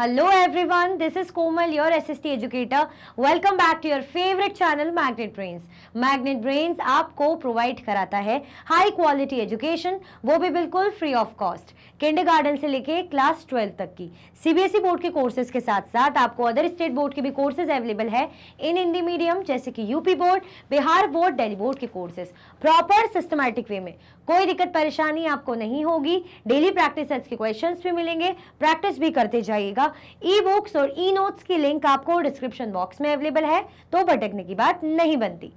Hello everyone this is Komal your SST educator welcome back to your favourite channel magnet brains magnet brains आपको provide कराता है high quality education वो भी बिल्कुल free of cost garden से लेके class twelve तक की सीबीएसई बोर्ड e के कोर्सेज के साथ साथ आपको अदर स्टेट बोर्ड के भी कोर्सेज अवेलेबल है इन हिंदी मीडियम जैसे कि UP board Bihar board Delhi board के कोर्सेज प्रॉपर सिस्टमेटिक वे में कोई दिक्कत परेशानी आपको नहीं होगी डेली प्रैक्टिस के क्वेश्चन भी मिलेंगे प्रैक्टिस भी करते जाइएगा ई बुक्स और ई नोट्स की लिंक आपको डिस्क्रिप्शन बॉक्स में अवेलेबल है तो भटकने की बात नहीं बनती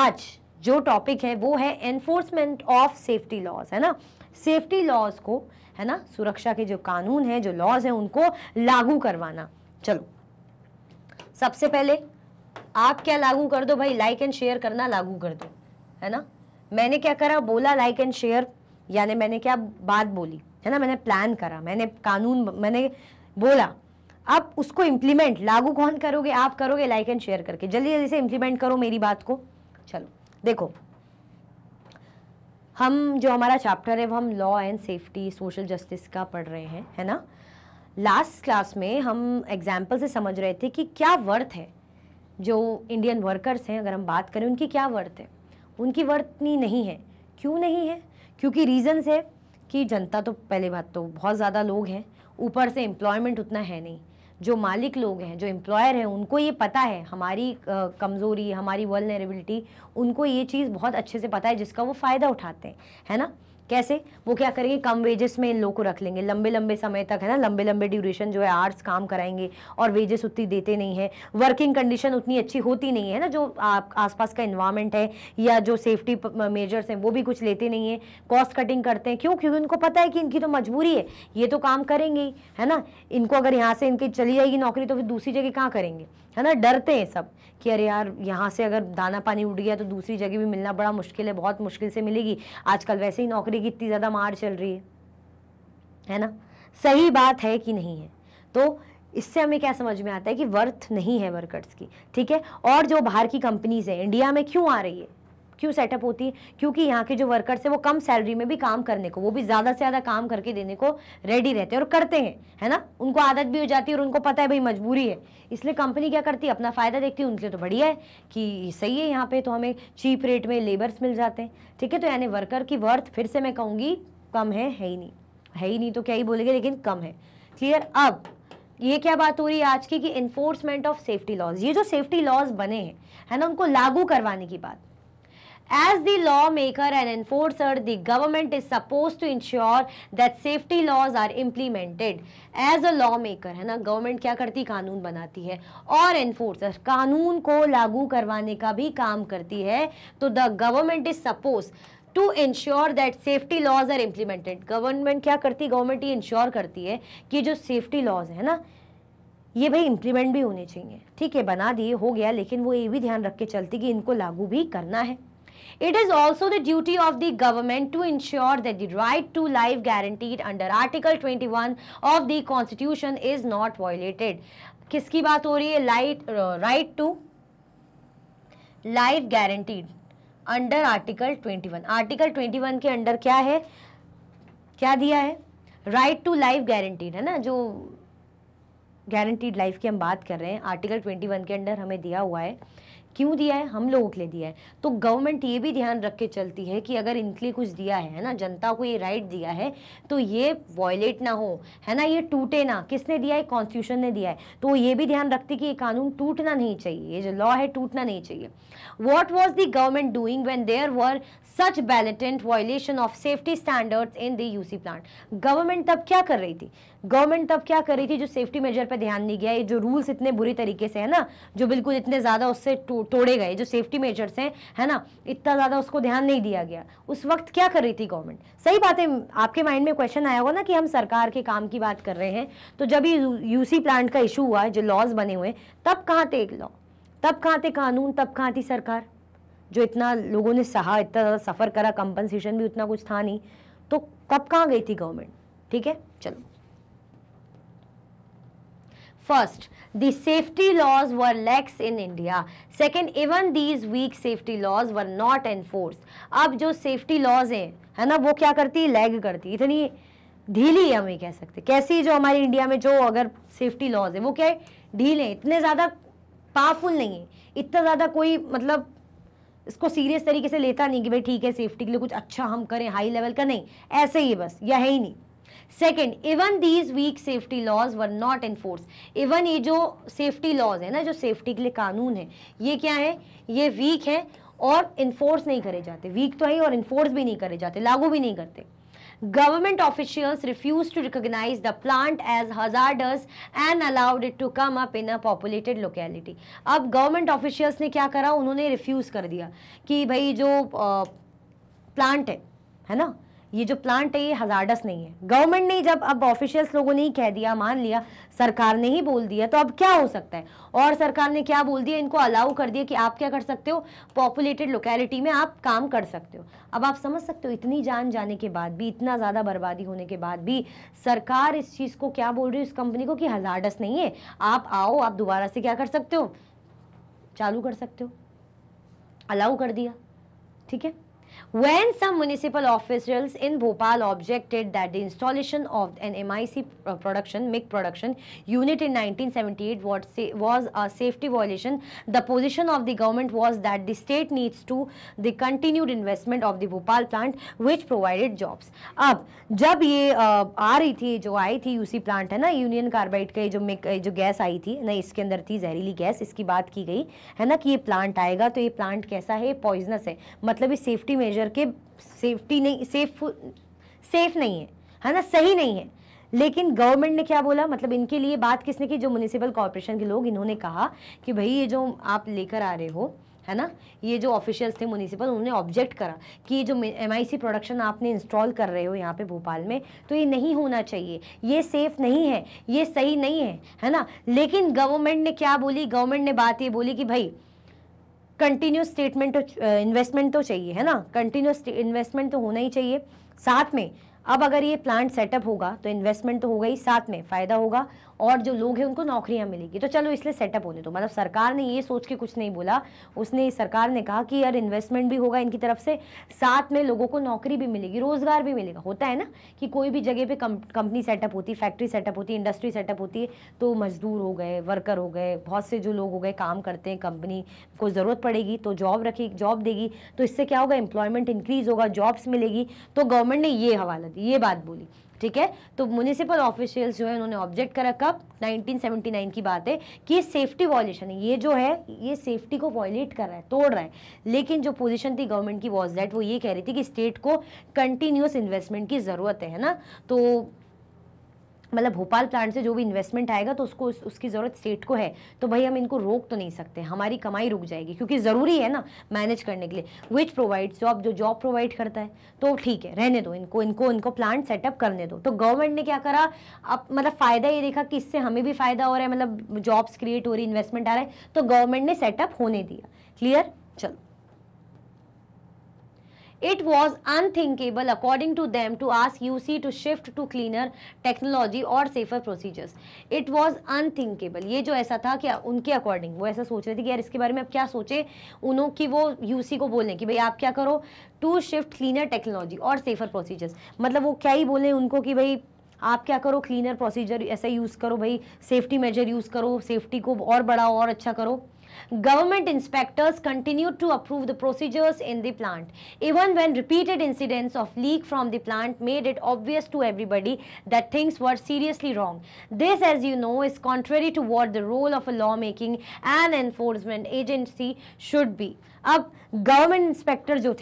आज जो टॉपिक है वो है एनफोर्समेंट ऑफ सेफ्टी लॉज है ना सेफ्टी लॉज को है ना सुरक्षा के जो कानून है जो लॉज है उनको लागू करवाना चलो सबसे पहले आप क्या लागू कर दो भाई लाइक एंड शेयर करना लागू कर दो है ना मैंने क्या करा बोला लाइक एंड शेयर यानी मैंने क्या बात बोली है ना मैंने प्लान करा मैंने कानून मैंने बोला अब उसको इम्प्लीमेंट लागू कौन करोगे आप करोगे लाइक एंड शेयर करके जल्दी जल्दी से इम्प्लीमेंट करो मेरी बात को चलो देखो हम जो हमारा चैप्टर है वो हम law and safety social justice का पढ़ रहे हैं है ना लास्ट क्लास में हम एग्जाम्पल से समझ रहे थे कि क्या वर्थ है जो इंडियन वर्कर्स हैं अगर हम बात करें उनकी क्या वर्थ है उनकी वर्तनी नहीं है क्यों नहीं है क्योंकि रीज़न्स है कि जनता तो पहले बात तो बहुत ज़्यादा लोग हैं ऊपर से एम्प्लॉयमेंट उतना है नहीं जो मालिक लोग हैं जो एम्प्लॉयर हैं उनको ये पता है हमारी कमज़ोरी हमारी वर्नरेबिलिटी उनको ये चीज़ बहुत अच्छे से पता है जिसका वो फ़ायदा उठाते हैं है ना कैसे वो क्या करेंगे कम वेजेस में इन लोगों को रख लेंगे लंबे लंबे समय तक है ना लंबे लंबे ड्यूरेशन जो है आर्ट्स काम कराएंगे और वेजेस उतनी देते नहीं है वर्किंग कंडीशन उतनी अच्छी होती नहीं है ना जो आप आसपास का इन्वायरमेंट है या जो सेफ्टी मेजर्स हैं वो भी कुछ लेते नहीं है कॉस्ट कटिंग करते हैं क्यों क्योंकि उनको पता है कि इनकी तो मजबूरी है ये तो काम करेंगे ही है ना इनको अगर यहाँ से इनकी चली जाएगी नौकरी तो फिर दूसरी जगह कहाँ करेंगे है ना डरते हैं सब कि अरे यार यहाँ से अगर दाना पानी उड़ गया तो दूसरी जगह भी मिलना बड़ा मुश्किल है बहुत मुश्किल से मिलेगी आजकल वैसे ही नौकरी बॉडी की इतनी ज़्यादा मार चल रही है है ना सही बात है कि नहीं है तो इससे हमें क्या समझ में आता है कि वर्थ नहीं है वर्कर्स की ठीक है और जो बाहर की कंपनीज है इंडिया में क्यों आ रही है क्यों सेटअप होती है क्योंकि यहाँ के जो वर्कर्स हैं वो कम सैलरी में भी काम करने को वो भी ज़्यादा से ज़्यादा काम करके देने को रेडी रहते हैं और करते हैं है ना उनको आदत भी हो जाती है और उनको पता है भाई मजबूरी है इसलिए कंपनी क्या करती है अपना फ़ायदा देखती है उनके तो बढ़िया है कि सही है यहाँ पर तो हमें चीप रेट में लेबर्स मिल जाते हैं ठीक है तो यानी वर्कर की वर्थ फिर से मैं कहूँगी कम है ही नहीं है ही नहीं तो क्या ही बोलेंगे लेकिन कम है क्लियर अब ये क्या बात हो रही है आज की कि इन्फोर्समेंट ऑफ सेफ्टी लॉज ये जो सेफ्टी लॉज बने हैं है ना उनको लागू करवाने की बात As the lawmaker and enforcer, the government is supposed to ensure that safety laws are implemented. As a lawmaker, है ना गवर्नमेंट क्या करती कानून बनाती है और enforcer कानून को लागू करवाने का भी काम करती है तो the government is supposed to ensure that safety laws are implemented government क्या करती है गवर्नमेंट ये इंश्योर करती है कि जो सेफ्टी लॉज है ना ये भाई इम्प्लीमेंट भी होने चाहिए ठीक है बना दिए हो गया लेकिन वो ये भी ध्यान रख के चलती कि इनको लागू भी करना है It is also the duty of the government to ensure that the right to life guaranteed under Article 21 of the Constitution is not violated. किसकी बात हो रही है light right to life guaranteed under article 21 article 21 के under क्या है क्या दिया है राइट टू लाइफ गारंटीड है ना जो गारंटीड लाइफ की हम बात कर रहे हैं आर्टिकल 21 के अंडर हमें दिया हुआ है क्यों दिया है हम लोगों के लिए दिया है तो गवर्नमेंट ये भी ध्यान रख के चलती है कि अगर इनके लिए कुछ दिया है ना जनता को ये राइट दिया है तो ये वॉयलेट ना हो है ना ये टूटे ना किसने दिया है कॉन्स्टिट्यूशन ने दिया है तो ये भी ध्यान रखती कि ये कानून टूटना नहीं चाहिए ये जो लॉ है टूटना नहीं चाहिए what was the government doing when there were such blatant violation of safety standard in the UC plant government तब क्या कर रही थी गवर्नमेंट तब क्या कर रही थी जो सेफ्टी मेजर पर ध्यान नहीं गया ये जो रूल्स इतने बुरी तरीके से है ना जो बिल्कुल इतने ज़्यादा उससे टूट तोड़े गए जो सेफ्टी मेजर्स हैं है ना इतना ज़्यादा उसको ध्यान नहीं दिया गया उस वक्त क्या कर रही थी गवर्नमेंट सही बात है आपके माइंड में क्वेश्चन आया होगा ना कि हम सरकार के काम की बात कर रहे हैं तो जब ये यूसी प्लांट का इशू हुआ जो लॉज बने हुए तब कहाँ थे लॉ तब कहाँ थे कानून तब कहाँ थी सरकार जो इतना लोगों ने सहा इतना ज़्यादा सफ़र करा कंपनसेशन भी उतना कुछ था नहीं तो कब कहाँ गई थी गवर्नमेंट ठीक है चलो First, the safety laws were lax in India. Second, even these weak safety laws were not enforced. अब जो safety laws हैं है ना वो क्या करती है लैग करती इतनी ढीली हम ये कह सकते कैसी जो हमारे इंडिया में जो अगर सेफ्टी लॉज है वो क्या है ढीले इतने ज़्यादा पावरफुल नहीं है इतना ज़्यादा कोई मतलब इसको सीरियस तरीके से लेता नहीं कि भाई ठीक है सेफ्टी के लिए कुछ अच्छा हम करें हाई लेवल का नहीं ऐसे ही बस या है ही नहीं second even these weak safety laws were not enforce even ये जो सेफ्टी लॉज है ना जो सेफ्टी के लिए कानून है ये क्या है ये वीक है और इन्फोर्स नहीं करे जाते वीक तो है और इन्फोर्स भी नहीं करे जाते लागू भी नहीं करते government officials refuse to recognize the plant as hazardous and allowed it to come up in a populated locality अब गवर्नमेंट ऑफिशियल्स ने क्या करा उन्होंने रिफ्यूज़ कर दिया कि भाई जो प्लांट uh, है है ना ये जो प्लांट है ये हजारडस नहीं है गवर्नमेंट ने जब अब ऑफिशियल्स लोगों ने ही कह दिया मान लिया सरकार ने ही बोल दिया तो अब क्या हो सकता है और सरकार ने क्या बोल दिया इनको अलाउ कर दिया कि आप क्या कर सकते हो पॉपुलेटेड लोकेलिटी में आप काम कर सकते हो अब आप समझ सकते हो इतनी जान जाने के बाद भी इतना ज़्यादा बर्बादी होने के बाद भी सरकार इस चीज़ को क्या बोल रही है इस कंपनी को कि हजारडस नहीं है आप आओ आप दोबारा से क्या कर सकते हो चालू कर सकते हो अलाउ कर दिया ठीक है when some municipal officials in Bhopal objected that the installation of an MIC production MIC production unit in 1978 what was a safety violation the position of the government was that the state needs to the continued investment of the Bhopal plant which provided jobs अब जब ये aa rahi thi jo aayi thi uc plant hai na union carbide ka जो MIC जो gas आई थी ना इसके अंदर थी जहरीली गैस इसकी बात की गई है ना कि ये प्लांट आएगा तो ये प्लांट कैसा है पॉइजनस है मतलब ये सेफ्टी में मेजर के सेफ्टी नहीं सेफ सेफ नहीं है है ना सही नहीं है लेकिन गवर्नमेंट ने क्या बोला मतलब इनके लिए बात किसने की जो म्यूनिसिपल कॉरपोरेशन के लोग इन्होंने कहा कि भाई ये जो आप लेकर आ रहे हो है ना ये जो ऑफिशियल्स थे म्यूनिसिपल उन्होंने ऑब्जेक्ट करा कि ये जो एम प्रोडक्शन आपने इंस्टॉल कर रहे हो यहाँ पे भोपाल में तो ये नहीं होना चाहिए ये सेफ नहीं है ये सही नहीं है है ना लेकिन गवर्नमेंट ने क्या बोली गवर्नमेंट ने बात ये बोली कि भाई कंटिन्यूस स्टेटमेंट इन्वेस्टमेंट तो, तो चाहिए है ना कंटिन्यूस इन्वेस्टमेंट तो होना ही चाहिए साथ में अब अगर ये प्लांट सेटअप होगा तो इन्वेस्टमेंट तो होगा ही साथ में फ़ायदा होगा और जो लोग हैं उनको नौकरियां मिलेगी तो चलो इसलिए सेटअप होने दो मतलब सरकार ने ये सोच के कुछ नहीं बोला उसने सरकार ने कहा कि यार इन्वेस्टमेंट भी होगा इनकी तरफ से साथ में लोगों को नौकरी भी मिलेगी रोजगार भी मिलेगा होता है ना कि कोई भी जगह पर कंपनी सेटअप होती फैक्ट्री सेटअप होती इंडस्ट्री सेटअप होती है तो मजदूर हो गए वर्कर हो गए बहुत से जो लोग हो गए काम करते हैं कंपनी को ज़रूरत पड़ेगी तो जॉब रखी जॉब देगी तो इससे क्या होगा एम्प्लॉयमेंट इंक्रीज होगा जॉब्स मिलेगी तो गवर्नमेंट ने ये हवाला दी ये बात बोली ठीक है तो म्यूनिसिपल ऑफिशियल्स जो है उन्होंने ऑब्जेक्ट करा कब 1979 की बात है कि ये सेफ्टी वॉयलेशन है ये जो है ये सेफ्टी को वॉयलेट कर रहा है तोड़ रहा है लेकिन जो पोजीशन थी गवर्नमेंट की वॉज दैट वो ये कह रही थी कि स्टेट को कंटिन्यूस इन्वेस्टमेंट की ज़रूरत है ना तो मतलब भोपाल प्लांट से जो भी इन्वेस्टमेंट आएगा तो उसको उस, उसकी ज़रूरत स्टेट को है तो भाई हम इनको रोक तो नहीं सकते हमारी कमाई रुक जाएगी क्योंकि ज़रूरी है ना मैनेज करने के लिए विच प्रोवाइड जॉब जो जॉब प्रोवाइड करता है तो ठीक है रहने दो इनको इनको इनको प्लांट सेटअप करने दो तो गवर्नमेंट ने क्या करा अब मतलब फ़ायदा ये देखा कि इससे हमें भी फ़ायदा हो रहा है मतलब जॉब्स क्रिएट हो रही इन्वेस्टमेंट आ रहा है तो गवर्नमेंट ने सेटअप होने दिया क्लियर चलो it was was according to them to to you see to shift to cleaner technology और safer procedures it was unthinkable ये जो ऐसा था कि उनके अकॉर्डिंग वो ऐसा सोच रहे थे कि यार इसके बारे में आप क्या सोचे उन्हों कि वो सी को बोलें कि भाई आप क्या करो टू शिफ्ट क्लीनर टेक्नोलॉजी और सेफर प्रोसीजर्स मतलब वो क्या ही बोलें उनको कि भाई आप क्या करो क्लीनर प्रोसीजर ऐसा यूज़ करो भाई सेफ्टी मेजर यूज़ करो सेफ्टी को और बढ़ाओ और अच्छा करो Government inspectors continued to approve the procedures in the plant. Even when repeated incidents of leak from the plant made it obvious to everybody that things were seriously wrong. This, as you know, is contrary to what the role of a lawmaking and enforcement agency should be. Now, government inspectors जो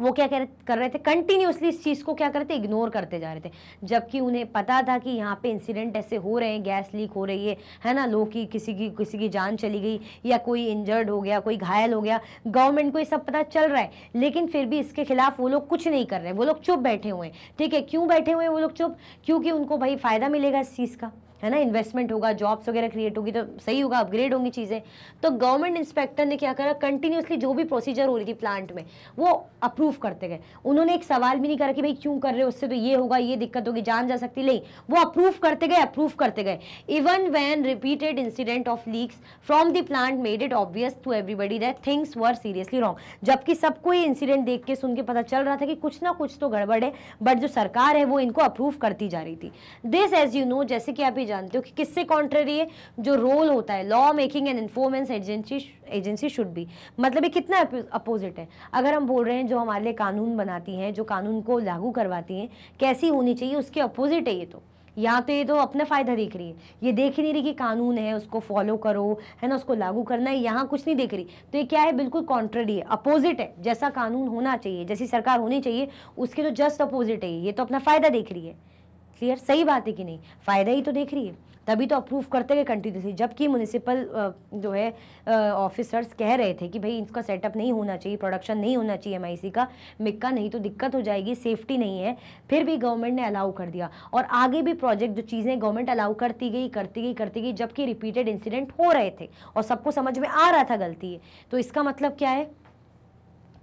वो क्या कह कर रहे थे continuously इस चीज़ को क्या करते इग्नोर करते जा रहे थे जबकि उन्हें पता था कि यहाँ पे इंसिडेंट ऐसे हो रहे हैं गैस लीक हो रही है है ना लोग की किसी की किसी की जान चली गई या कोई इंजर्ड हो गया कोई घायल हो गया गवर्नमेंट को ये सब पता चल रहा है लेकिन फिर भी इसके खिलाफ वो लोग कुछ नहीं कर रहे वो लोग चुप बैठे हुए हैं ठीक है क्यों बैठे हुए हैं वो लोग चुप क्योंकि उनको भाई फ़ायदा मिलेगा इस चीज़ का है ना इन्वेस्टमेंट होगा जॉब्स वगैरह क्रिएट होगी तो सही होगा अपग्रेड होंगी चीज़ें तो गवर्नमेंट इंस्पेक्टर ने क्या करा कंटिन्यूसली जो भी प्रोसीजर हो रही थी प्लांट में वो अप्रूव करते गए उन्होंने एक सवाल भी नहीं करा कि भाई क्यों कर रहे हो उससे तो ये होगा ये दिक्कत होगी जान जा सकती नहीं वो अप्रूव करते गए अप्रूव करते गए even when repeated incident of leaks from the plant made it obvious to everybody that things were seriously wrong जबकि सबको ये इंसिडेंट देख के सुन के पता चल रहा था कि कुछ ना कुछ तो गड़बड़ है बट जो सरकार है वो इनको अप्रूव करती जा रही थी दिस एज यू नो जैसे कि आप जानते हो कि किससे कॉन्ट्रेरी है जो रोल होता है law making and enforcement agency agency should be मतलब ये कितना अपोजिट है अगर हम बोल रहे हैं जो हमारे लिए कानून बनाती हैं जो कानून को लागू करवाती हैं कैसी होनी चाहिए उसके अपोजिट है ये तो यहाँ तो ये तो अपना फ़ायदा देख रही है ये देख ही नहीं रही कि कानून है उसको फॉलो करो है ना उसको लागू करना है यहाँ कुछ नहीं देख रही तो ये क्या है बिल्कुल कॉन्ट्रेडी है अपोजिट है जैसा कानून होना चाहिए जैसी सरकार होनी चाहिए उसके तो जस्ट अपोजिट है ये तो अपना फ़ायदा देख रही है क्लियर सही बात है कि नहीं फ़ायदा ही तो देख रही है तभी तो अप्रूव करते गए कंटिन्यूसली जबकि म्यूनिसिपल जो है ऑफिसर्स कह रहे थे कि भाई इसका सेटअप नहीं होना चाहिए प्रोडक्शन नहीं होना चाहिए एमआईसी का मिक्का नहीं तो दिक्कत हो जाएगी सेफ्टी नहीं है फिर भी गवर्नमेंट ने अलाउ कर दिया और आगे भी प्रोजेक्ट जो चीज़ें गवर्नमेंट अलाउ करती गई करती गई करती गई जबकि रिपीटेड इंसिडेंट हो रहे थे और सबको समझ में आ रहा था गलती है तो इसका मतलब क्या है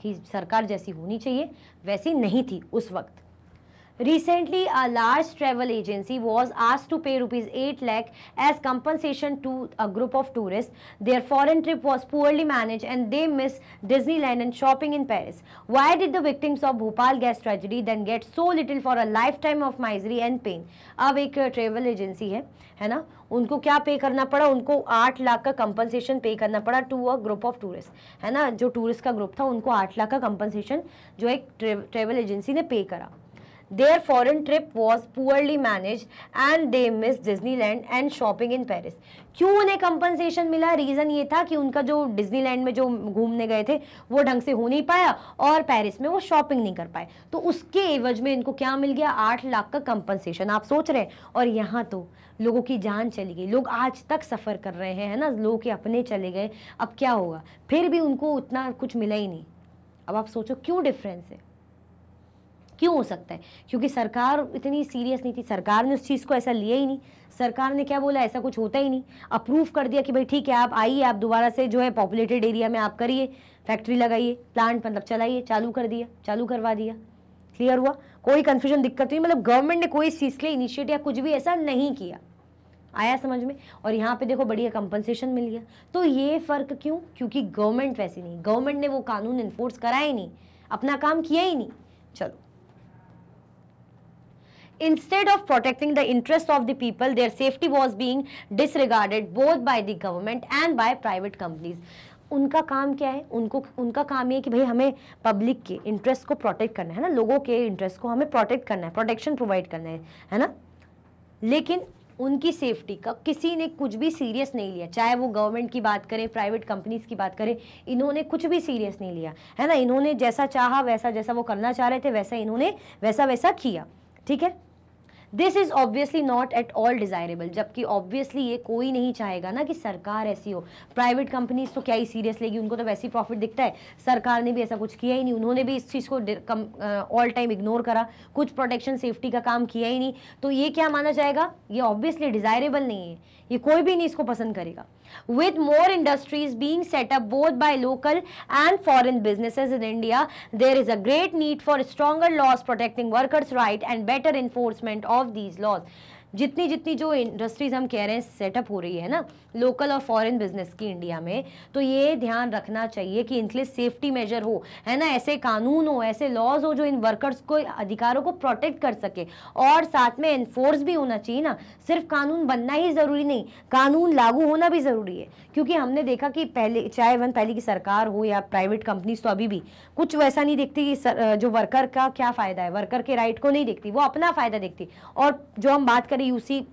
कि सरकार जैसी होनी चाहिए वैसी नहीं थी उस वक्त Recently, a large travel agency was asked to pay rupees 8 lakh as compensation to a group of tourists. Their foreign trip was poorly managed and they missed Disneyland and shopping in Paris. Why did the victims of Bhopal gas tragedy then get so little for a lifetime of misery and pain? अब एक travel agency hai hai na उनको क्या पे करना पड़ा उनको आठ लाख का कंपनसेशन पे करना पड़ा to a group of tourist है ना जो टूरिस्ट का ग्रुप था उनको आठ लाख का कंपनसेशन जो एक ट्रेवल एजेंसी ने पे करा Their foreign trip was poorly managed and they missed Disneyland and shopping in Paris. क्यों उन्हें कंपनसेशन मिला रीज़न ये था कि उनका जो डिज्नीलैंड में जो घूमने गए थे वो ढंग से हो नहीं पाया और पेरिस में वो शॉपिंग नहीं कर पाए तो उसके एवज में इनको क्या मिल गया आठ लाख का कंपनसेशन आप सोच रहे हैं और यहाँ तो लोगों की जान चली गई लोग आज तक सफ़र कर रहे हैं है ना लोग के अपने चले गए अब क्या होगा फिर भी उनको उतना कुछ मिला ही नहीं अब आप सोचो क्यों डिफरेंस है क्यों हो सकता है क्योंकि सरकार इतनी सीरियस नहीं थी सरकार ने उस चीज़ को ऐसा लिया ही नहीं सरकार ने क्या बोला ऐसा कुछ होता ही नहीं अप्रूव कर दिया कि भाई ठीक है आप आइए आप दोबारा से जो है पॉपुलेटेड एरिया में आप करिए फैक्ट्री लगाइए प्लांट मतलब चलाइए चालू कर दिया चालू करवा दिया क्लियर हुआ कोई कन्फ्यूजन दिक्कत नहीं मतलब गवर्नमेंट ने कोई चीज़ के इनिशिएटिव इनिशिएट या कुछ भी ऐसा नहीं किया आया समझ में और यहाँ पे देखो बढ़िया कंपनसेशन मिल गया तो ये फ़र्क क्यों क्योंकि गवर्नमेंट वैसी नहीं गवर्नमेंट ने वो कानून इन्फोर्स करा ही नहीं अपना काम किया ही नहीं चलो instead of protecting the interests of the people their safety was being disregarded both by the government and by private companies उनका काम क्या है उनको उनका काम ये कि भाई हमें पब्लिक के इंटरेस्ट को प्रोटेक्ट करना है ना लोगों के इंटरेस्ट को हमें प्रोटेक्ट करना है प्रोटेक्शन प्रोवाइड करना है है ना लेकिन उनकी सेफ्टी का किसी ने कुछ भी सीरियस नहीं लिया चाहे वो गवर्नमेंट की बात करें प्राइवेट कंपनीज की बात करें इन्होंने कुछ भी सीरियस नहीं लिया है ना इन्होंने जैसा चाहा वैसा जैसा वो करना चाह रहे थे वैसा इन्होंने वैसा वैसा किया ठीक है this is obviously not at all desirable जबकि ऑब्वियसली ये कोई नहीं चाहेगा ना कि सरकार ऐसी हो प्राइवेट कंपनीज तो क्या ही सीरियस लेगी उनको तो वैसे ही प्रॉफिट दिखता है सरकार ने भी ऐसा कुछ किया ही नहीं उन्होंने भी इस चीज़ को ऑल टाइम इग्नोर करा कुछ प्रोटेक्शन सेफ्टी का काम किया ही नहीं तो ये क्या माना जाएगा ये ऑब्वियसली डिज़ायरेबल नहीं है ये कोई भी नहीं इसको पसंद करेगा with more industries being set up both by local and foreign foreign in India there is a great need for stronger laws protecting workers right and better enforcement of of these laws. जितनी जितनी जो industries हम कह रहे हैं setup हो रही है ना लोकल और फॉरेन बिजनेस की इंडिया में तो ये ध्यान रखना चाहिए कि इनके लिए सेफ्टी मेजर हो है ना ऐसे कानून हो ऐसे लॉज हो जो इन वर्कर्स को अधिकारों को प्रोटेक्ट कर सके और साथ में इन्फोर्स भी होना चाहिए ना सिर्फ कानून बनना ही ज़रूरी नहीं कानून लागू होना भी ज़रूरी है क्योंकि हमने देखा कि पहले चाहे वन पहले की सरकार हो या प्राइवेट कंपनीज तो अभी भी कुछ वैसा नहीं देखती कि सर, जो वर्कर का क्या फ़ायदा है वर्कर के राइट को नहीं देखती वो अपना फ़ायदा देखती और जो हम बात करें यूसी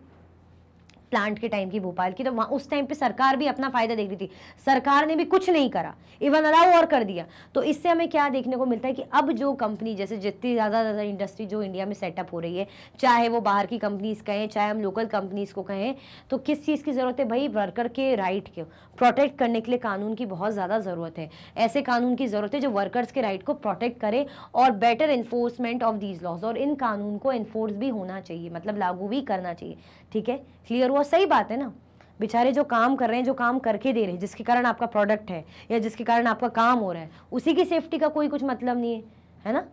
प्लांट के टाइम की भोपाल की तो वहाँ उस टाइम पे सरकार भी अपना फ़ायदा देख रही थी सरकार ने भी कुछ नहीं करा इवन अलाउ और कर दिया तो इससे हमें क्या देखने को मिलता है कि अब जो कंपनी जैसे जितनी ज़्यादा ज़्यादा इंडस्ट्री जो इंडिया में सेटअप हो रही है चाहे वो बाहर की कंपनीज़ कहें चाहे हम लोकल कंपनीज़ को कहें तो किस चीज़ की ज़रूरत है भाई वर्कर के राइट के प्रोटेक्ट करने के लिए कानून की बहुत ज़्यादा ज़रूरत है ऐसे कानून की ज़रूरत है जो वर्कर्स के राइट को प्रोटेक्ट करे और better enforcement of these laws और इन कानून को इन्फोर्स भी होना चाहिए मतलब लागू भी करना चाहिए ठीक है क्लियर हुआ सही बात है ना बेचारे जो काम कर रहे हैं जो काम करके दे रहे हैं जिसके कारण आपका प्रोडक्ट है या जिसके कारण आपका काम हो रहा है उसी की सेफ्टी का कोई कुछ मतलब नहीं है है ना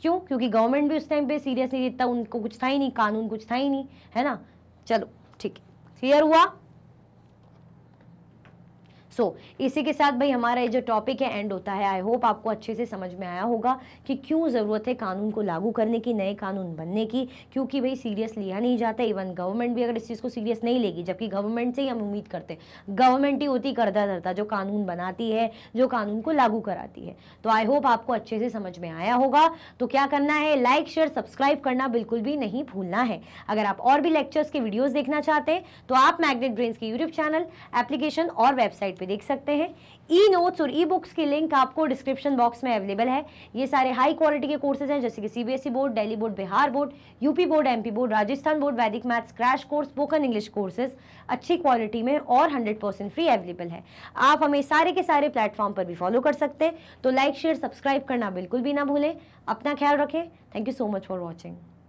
क्यों क्योंकि गवर्नमेंट भी उस टाइम पे सीरियस नहीं देता उनको कुछ था ही नहीं कानून कुछ था ही नहीं है ना चलो ठीक है क्लियर हुआ सो so, इसी के साथ भाई हमारा ये जो टॉपिक है एंड होता है आई होप आपको अच्छे से समझ में आया होगा कि क्यों ज़रूरत है कानून को लागू करने की नए कानून बनने की क्योंकि भाई सीरियस लिया नहीं जाता इवन गवर्नमेंट भी अगर इस चीज़ को सीरियस नहीं लेगी जबकि गवर्नमेंट से ही हम उम्मीद करते हैं गवर्नमेंट ही होती करता धरता जो कानून बनाती है जो कानून को लागू कराती है तो आई होप आपको अच्छे से समझ में आया होगा तो क्या करना है लाइक शेयर सब्सक्राइब करना बिल्कुल भी नहीं भूलना है अगर आप और भी लेक्चर्स के वीडियोज़ देखना चाहते हैं तो आप मैग्नेट ब्रेन्स के यूट्यूब चैनल एप्लीकेशन और वेबसाइट पे देख सकते हैं ई नोट्स और ई बुक्स की लिंक आपको डिस्क्रिप्शन बॉक्स में अवेलेबल है ये सारे हाई क्वालिटी के कोर्सेज हैं जैसे कि CBSE board Delhi board Bihar board UP board MP board Rajasthan board Vedic maths crash course spoken English courses अच्छी क्वालिटी में और हंड्रेड परसेंट फ्री अवेलेबल है आप हमें सारे के सारे प्लेटफॉर्म पर भी फॉलो कर सकते हैं तो लाइक शेयर सब्सक्राइब करना बिल्कुल भी ना भूलें अपना ख्याल रखें thank you so much for watching